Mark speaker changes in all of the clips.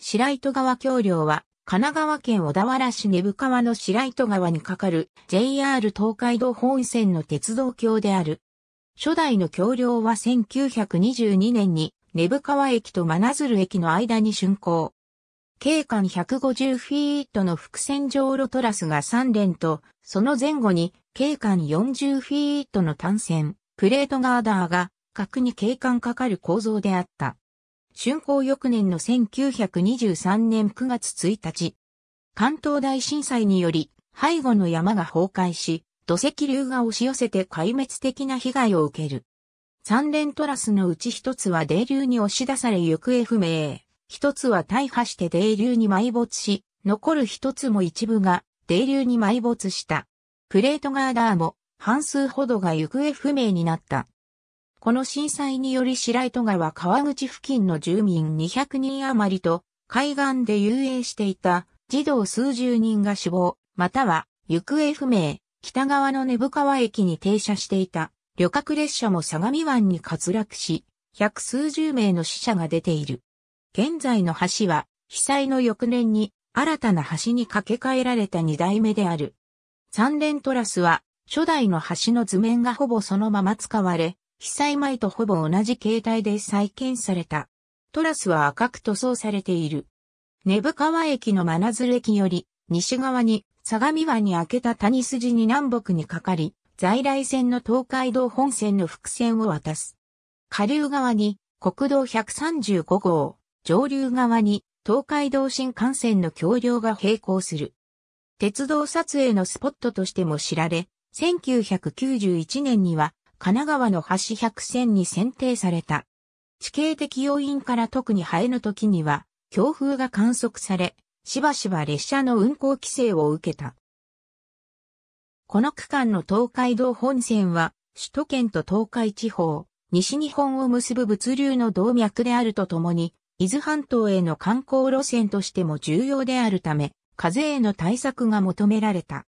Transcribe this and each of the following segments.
Speaker 1: 白糸川橋梁は、神奈川県小田原市根府川の白糸川に架かる JR 東海道本線の鉄道橋である。初代の橋梁は1922年に根府川駅と真鶴駅の間に竣工。景観150フィートの伏線上路トラスが3連と、その前後に景観40フィートの単線、プレートガーダーが、角に景観かかる構造であった。竣工翌年の1923年9月1日、関東大震災により背後の山が崩壊し、土石流が押し寄せて壊滅的な被害を受ける。三連トラスのうち一つは泥流に押し出され行方不明。一つは大破して泥流に埋没し、残る一つも一部が泥流に埋没した。プレートガーダーも半数ほどが行方不明になった。この震災により白糸川川口付近の住民200人余りと海岸で遊泳していた児童数十人が死亡、または行方不明、北側の根府川駅に停車していた旅客列車も相模湾に滑落し、百数十名の死者が出ている。現在の橋は被災の翌年に新たな橋に架け替えられた二代目である。三連トラスは初代の橋の図面がほぼそのまま使われ、被災前とほぼ同じ形態で再建された。トラスは赤く塗装されている。根深川駅の真鶴駅より西側に相模湾に開けた谷筋に南北にかかり、在来線の東海道本線の伏線を渡す。下流側に国道135号、上流側に東海道新幹線の橋梁が並行する。鉄道撮影のスポットとしても知られ、1991年には神奈川の橋百選に選定された。地形的要因から特にハエの時には、強風が観測され、しばしば列車の運行規制を受けた。この区間の東海道本線は、首都圏と東海地方、西日本を結ぶ物流の動脈であるとともに、伊豆半島への観光路線としても重要であるため、風への対策が求められた。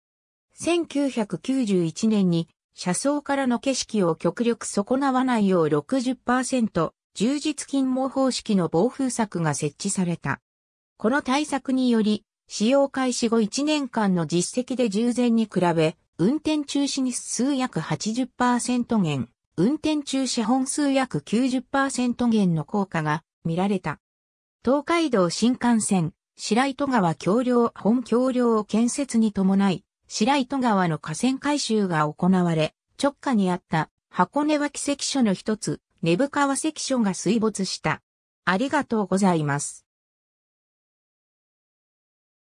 Speaker 1: 1991年に車窓からの景色を極力損なわないよう60%充実禁毛方式の防風柵が設置された。この対策により、使用開始後1年間の実績で従前に比べ、運転中止日数約80%減、運転中止本数約90%減の効果が見られた。東海道新幹線、白糸川橋梁本橋梁建設に伴い、白糸川の河川改修が行われ、直下にあった箱根脇関所の一つ、根府川関所が水没した。ありがとうございます。